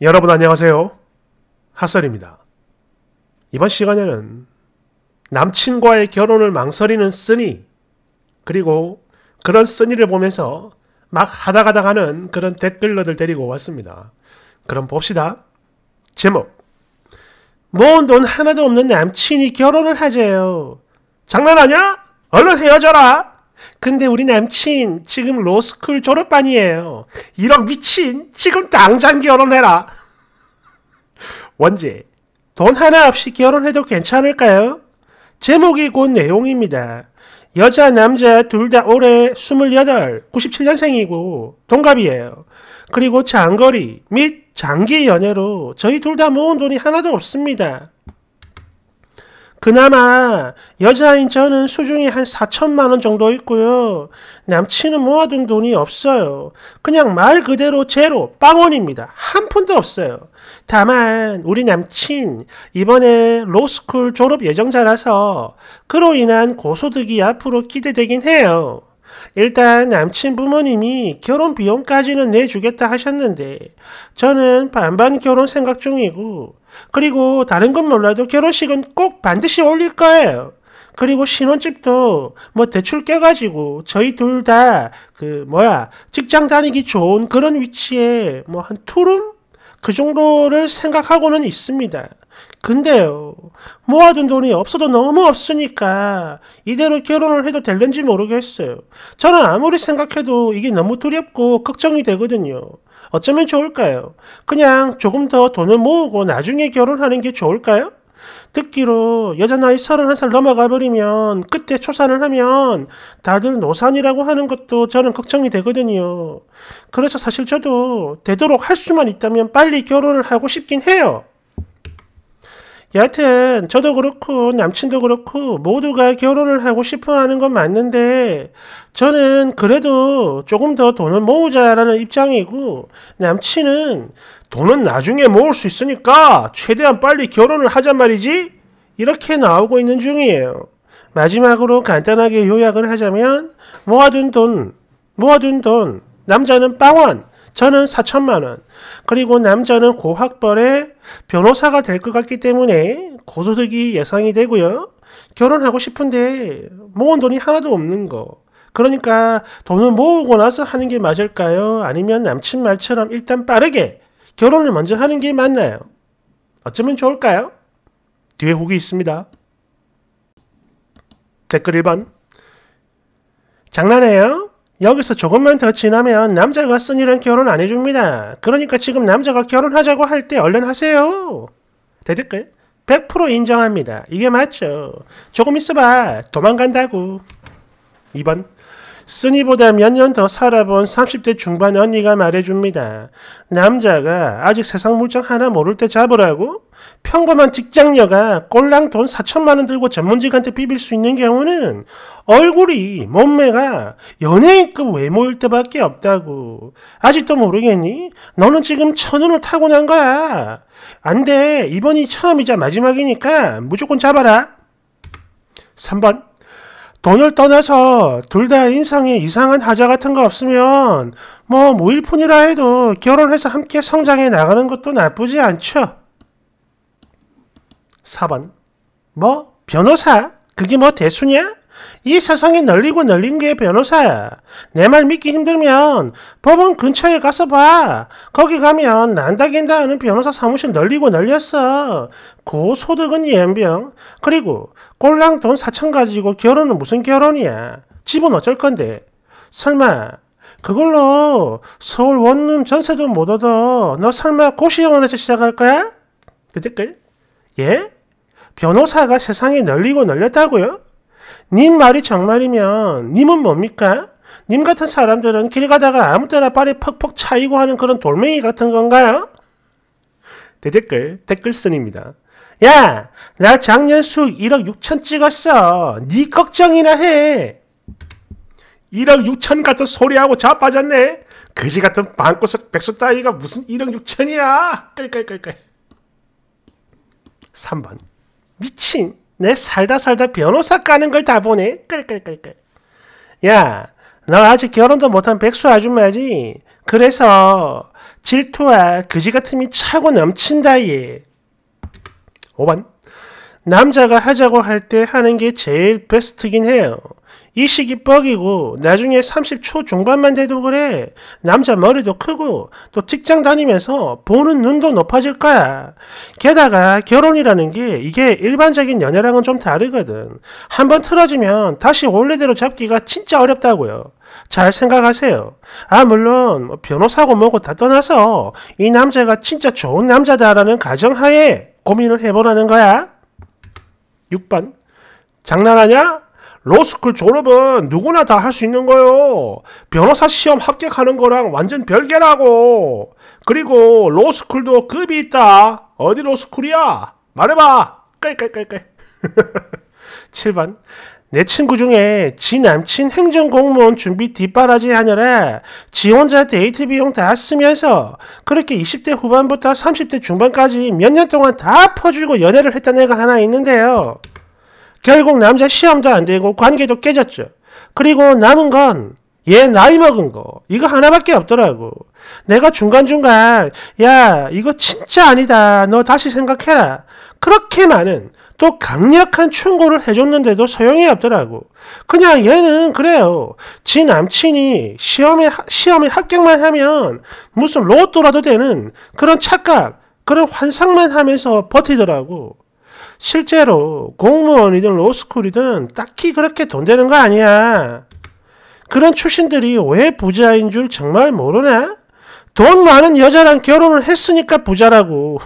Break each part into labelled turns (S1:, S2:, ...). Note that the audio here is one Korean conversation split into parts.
S1: 여러분 안녕하세요. 핫설입니다. 이번 시간에는 남친과의 결혼을 망설이는 쓰니 그리고 그런 쓰니를 보면서 막 하다가다 가는 그런 댓글러들 데리고 왔습니다. 그럼 봅시다. 제목 모은 돈 하나도 없는 남친이 결혼을 하재요. 장난 아냐? 얼른 헤어져라! 근데 우리 남친 지금 로스쿨 졸업반이에요. 이런 미친 지금 당장 결혼해라. 원제 돈 하나 없이 결혼해도 괜찮을까요? 제목이 곧 내용입니다. 여자 남자 둘 다 올해 28, 97년생이고 동갑이에요. 그리고 장거리 및 장기 연애로 저희 둘 다 모은 돈이 하나도 없습니다. 그나마 여자인 저는 수중에 한 4천만 원 정도 있고요. 남친은 모아둔 돈이 없어요. 그냥 말 그대로 제로, 빵원입니다. 한 푼도 없어요. 다만 우리 남친 이번에 로스쿨 졸업 예정자라서 그로 인한 고소득이 앞으로 기대되긴 해요. 일단 남친 부모님이 결혼 비용까지는 내주겠다 하셨는데 저는 반반 결혼 생각 중이고 그리고 다른 건 몰라도 결혼식은 꼭 반드시 올릴 거예요. 그리고 신혼집도 뭐 대출 깨가지고 저희 둘 다 그 뭐야 직장 다니기 좋은 그런 위치에 뭐 한 투룸 그 정도를 생각하고는 있습니다. 근데요 모아둔 돈이 없어도 너무 없으니까 이대로 결혼을 해도 될는지 모르겠어요. 저는 아무리 생각해도 이게 너무 두렵고 걱정이 되거든요. 어쩌면 좋을까요? 그냥 조금 더 돈을 모으고 나중에 결혼하는 게 좋을까요? 듣기로 여자 나이 31살 넘어가 버리면 그때 초산을 하면 다들 노산이라고 하는 것도 저는 걱정이 되거든요. 그래서 사실 저도 되도록 할 수만 있다면 빨리 결혼을 하고 싶긴 해요. 여하튼 저도 그렇고 남친도 그렇고 모두가 결혼을 하고 싶어하는 건 맞는데 저는 그래도 조금 더 돈을 모으자라는 입장이고 남친은 돈은 나중에 모을 수 있으니까 최대한 빨리 결혼을 하자 말이지 이렇게 나오고 있는 중이에요. 마지막으로 간단하게 요약을 하자면 모아둔 돈, 모아둔 돈, 남자는 빵원, 저는 4천만 원. 그리고 남자는 고학벌의 변호사가 될 것 같기 때문에 고소득이 예상이 되고요. 결혼하고 싶은데 모은 돈이 하나도 없는 거. 그러니까 돈을 모으고 나서 하는 게 맞을까요? 아니면 남친 말처럼 일단 빠르게 결혼을 먼저 하는 게 맞나요? 어쩌면 좋을까요? 뒤에 후기 있습니다. 댓글 1번. 장난해요? 여기서 조금만 더 지나면 남자가 쓴이랑 결혼 안 해줍니다. 그러니까 지금 남자가 결혼하자고 할 때 얼른 하세요. 대댓글 100% 인정합니다. 이게 맞죠. 조금 있어봐. 도망간다고. 2번 쓴이보다 몇 년 더 살아본 30대 중반 언니가 말해줍니다. 남자가 아직 세상 물정 하나 모를 때 잡으라고? 평범한 직장녀가 꼴랑 돈 4천만 원 들고 전문직한테 비빌 수 있는 경우는 얼굴이 몸매가 연예인급 외모일 때밖에 없다고 아직도 모르겠니? 너는 지금 천운을 타고난 거야 안돼 이번이 처음이자 마지막이니까 무조건 잡아라 3번 돈을 떠나서 둘 다인상에 이상한 하자 같은 거 없으면 뭐모일뿐이라 해도 결혼해서 함께 성장해 나가는 것도 나쁘지 않죠. 4번. 뭐? 변호사? 그게 뭐 대수냐? 이 세상이 널리고 널린 게 변호사야. 내 말 믿기 힘들면 법원 근처에 가서 봐. 거기 가면 난다긴다 하는 변호사 사무실 널리고 널렸어. 고소득은 예 연병. 그리고 꼴랑 돈 4천 가지고 결혼은 무슨 결혼이야. 집은 어쩔 건데. 설마 그걸로 서울 원룸 전세도 못 얻어. 너 설마 고시원에서 시작할 거야? 그 댓글? 예? 변호사가 세상에 널리고 널렸다고요? 님 말이 정말이면 님은 뭡니까? 님 같은 사람들은 길 가다가 아무 때나 발에 퍽퍽 차이고 하는 그런 돌멩이 같은 건가요? 대댓글, 네, 댓글쓴입니다. 야! 나 작년 수익 1억 6천 찍었어. 네 걱정이나 해. 1억 6천 같은 소리하고 자빠졌네. 그지 같은 방구석 백수 따위가 무슨 1억 6천이야. 끌끌끌끌. 3번. 미친 내 살다 살다 변호사 까는 걸 다 보네 끌끌끌끌 야너 아직 결혼도 못한 백수 아줌마지 그래서 질투와 그지같음이 차고 넘친다 얘 5번 남자가 하자고 할 때 하는 게 제일 베스트긴 해요 이 시기 뻑이고 나중에 30초 중반만 돼도 그래 남자 머리도 크고 또 직장 다니면서 보는 눈도 높아질 거야 게다가 결혼이라는 게 이게 일반적인 연애랑은 좀 다르거든 한번 틀어지면 다시 원래대로 잡기가 진짜 어렵다고요 잘 생각하세요. 아, 물론, 뭐 변호사고 뭐고 다 떠나서 이 남자가 진짜 좋은 남자다라는 가정하에 고민을 해보라는 거야. 6번. 장난하냐? 로스쿨 졸업은 누구나 다 할 수 있는 거요. 변호사 시험 합격하는 거랑 완전 별개라고. 그리고 로스쿨도 급이 있다. 어디 로스쿨이야? 말해봐. 깔깔깔깔. 7번. 내 친구 중에 지 남친 행정공무원 준비 뒷바라지 하느라 지 혼자 데이트 비용 다 쓰면서 그렇게 20대 후반부터 30대 중반까지 몇 년 동안 다 퍼주고 연애를 했던 애가 하나 있는데요. 결국 남자 시험도 안 되고 관계도 깨졌죠. 그리고 남은 건 얘 나이 먹은 거 이거 하나밖에 없더라고. 내가 중간중간 야 이거 진짜 아니다 너 다시 생각해라 그렇게 많은 또 강력한 충고를 해줬는데도 소용이 없더라고. 그냥 얘는 그래요. 지 남친이 시험에, 시험에 합격만 하면 무슨 로또라도 되는 그런 착각, 그런 환상만 하면서 버티더라고. 실제로 공무원이든 로스쿨이든 딱히 그렇게 돈 되는 거 아니야. 그런 출신들이 왜 부자인 줄 정말 모르나? 돈 많은 여자랑 결혼을 했으니까 부자라고.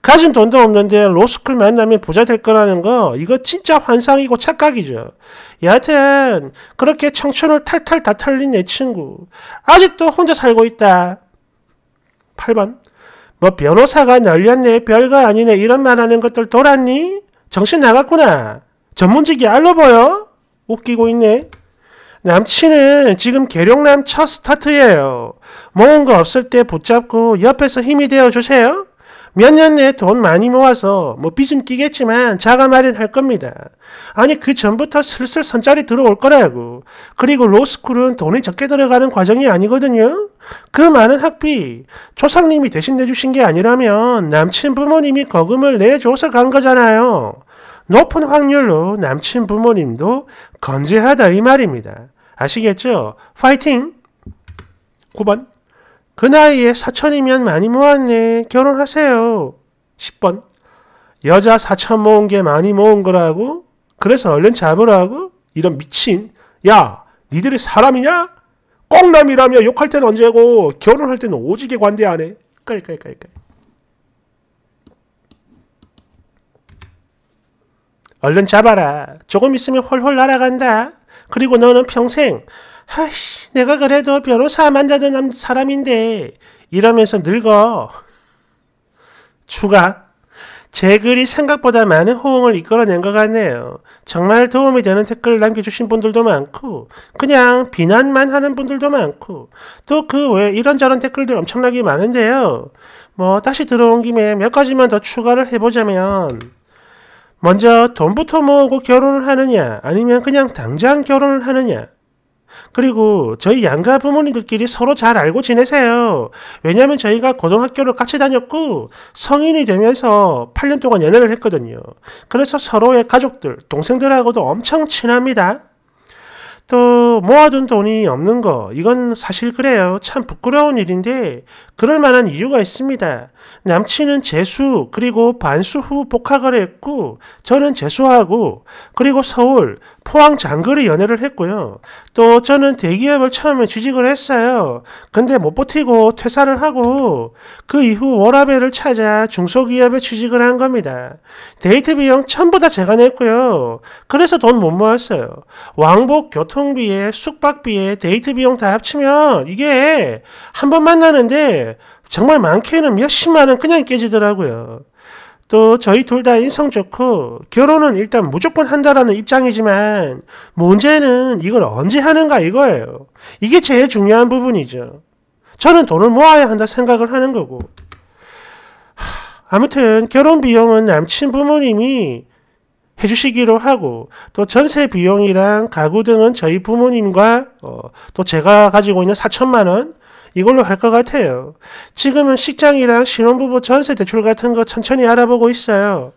S1: 가진 돈도 없는데 로스쿨 만나면 부자 될 거라는 거 이거 진짜 환상이고 착각이죠. 여하튼 그렇게 청춘을 탈탈 다 털린 내 친구 아직도 혼자 살고 있다. 8번 뭐 변호사가 널렸네 별거 아니네 이런 말하는 것들 돌았니? 정신 나갔구나. 전문직이 알로 보여? 웃기고 있네. 남친은 지금 계룡남 첫 스타트예요. 모은 거 없을 때 붙잡고 옆에서 힘이 되어주세요. 몇 년 내 돈 많이 모아서 뭐 빚은 끼겠지만 자가 마련할 겁니다. 아니 그 전부터 슬슬 선짜리 들어올 거라고. 그리고 로스쿨은 돈이 적게 들어가는 과정이 아니거든요. 그 많은 학비 조상님이 대신 내주신 게 아니라면 남친 부모님이 거금을 내줘서 간 거잖아요. 높은 확률로 남친 부모님도 건재하다 이 말입니다. 아시겠죠? 파이팅! 9번 그 나이에 사천이면 많이 모았네. 결혼하세요. 10번 여자 사천 모은 게 많이 모은 거라고? 그래서 얼른 잡으라고? 이런 미친 야 니들이 사람이냐? 꽁남이라며 욕할 때는 언제고 결혼할 때는 오지게 관대 안 해. 깔깔깔깔. 얼른 잡아라. 조금 있으면 훨훨 날아간다. 그리고 너는 평생 하이 내가 그래도 변호사 만나던 사람인데 이러면서 늙어. 추가 제 글이 생각보다 많은 호응을 이끌어낸 것 같네요. 정말 도움이 되는 댓글 남겨주신 분들도 많고, 그냥 비난만 하는 분들도 많고, 또 그외에 이런저런 댓글들 엄청나게 많은데요. 뭐, 다시 들어온 김에 몇 가지만 더 추가를 해보자면, 먼저 돈부터 모으고 결혼을 하느냐, 아니면 그냥 당장 결혼을 하느냐, 그리고 저희 양가 부모님들끼리 서로 잘 알고 지내세요. 왜냐하면 저희가 고등학교를 같이 다녔고 성인이 되면서 8년 동안 연애를 했거든요. 그래서 서로의 가족들, 동생들하고도 엄청 친합니다. 또 모아둔 돈이 없는 거 이건 사실 그래요. 참 부끄러운 일인데 그럴 만한 이유가 있습니다. 남친은 재수 그리고 반수 후 복학을 했고 저는 재수하고 그리고 서울 포항 장거리 연애를 했고요. 또 저는 대기업을 처음에 취직을 했어요. 근데 못 버티고 퇴사를 하고 그 이후 워라밸을 찾아 중소기업에 취직을 한 겁니다. 데이트 비용 전부 다 제가 냈고요. 그래서 돈 못 모았어요. 왕복 교통 교통비에 숙박비에 데이트 비용 다 합치면 이게 한 번 만나는데 정말 많게는 몇십만 원 그냥 깨지더라고요. 또 저희 둘 다 인성 좋고 결혼은 일단 무조건 한다라는 입장이지만 문제는 이걸 언제 하는가 이거예요. 이게 제일 중요한 부분이죠. 저는 돈을 모아야 한다 생각을 하는 거고. 아무튼 결혼 비용은 남친 부모님이 해주시기로 하고 또 전세 비용이랑 가구 등은 저희 부모님과 어, 또 제가 가지고 있는 4천만 원 이걸로 할 것 같아요. 지금은 식장이랑 신혼부부 전세 대출 같은 거 천천히 알아보고 있어요.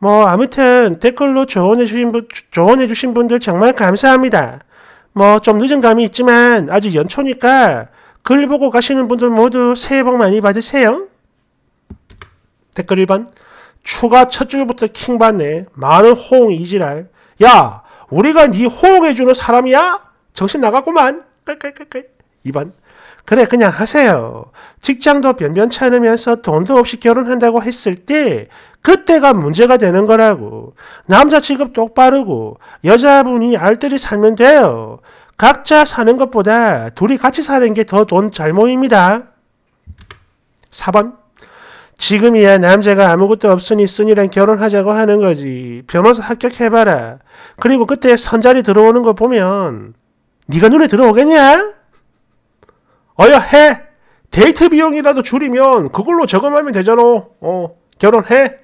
S1: 뭐 아무튼 댓글로 조언해주신 분 조언해주신 분들 정말 감사합니다. 뭐 좀 늦은 감이 있지만 아직 연초니까 글 보고 가시는 분들 모두 새해 복 많이 받으세요. 댓글 1번. 추가 첫 줄부터 킹받네. 많은 호응 이지랄. 야, 우리가 네 호응해주는 사람이야? 정신 나갔구만. 끌끌끌끌. 2번. 그래, 그냥 하세요. 직장도 변변치 않으면서 돈도 없이 결혼한다고 했을 때, 그때가 문제가 되는 거라고. 남자 직업 똑바르고, 여자분이 알뜰히 살면 돼요. 각자 사는 것보다 둘이 같이 사는 게 더 돈 잘 모입니다. 4번. 지금이야 남자가 아무것도 없으니 쓰니랑 결혼하자고 하는 거지. 변호사 합격해봐라. 그리고 그때 선자리 들어오는 거 보면 네가 눈에 들어오겠냐? 어여 해. 데이트 비용이라도 줄이면 그걸로 저금하면 되잖아. 어 결혼해.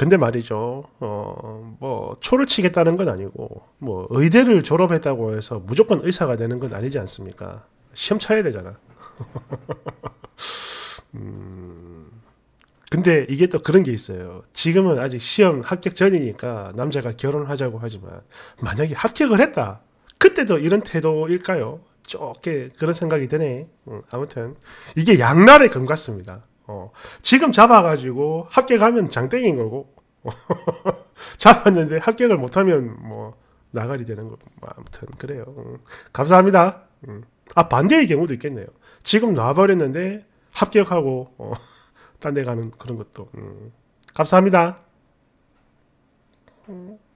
S1: 근데 말이죠, 어, 뭐, 초를 치겠다는 건 아니고, 뭐, 의대를 졸업했다고 해서 무조건 의사가 되는 건 아니지 않습니까? 시험 쳐야 되잖아. 음, 근데 이게 또 그런 게 있어요. 지금은 아직 시험 합격 전이니까 남자가 결혼하자고 하지만, 만약에 합격을 했다. 그때도 이런 태도일까요? 쪼게 그런 생각이 드네. 음, 아무튼, 이게 양날의 검 같습니다. 어, 지금 잡아가지고 합격하면 장땡인 거고 잡았는데 합격을 못하면 뭐 나가리 되는 거 뭐, 아무튼 그래요. 음, 감사합니다. 음. 아 반대의 경우도 있겠네요. 지금 놔버렸는데 합격하고 어, 딴데 가는 그런 것도 음. 감사합니다. 음.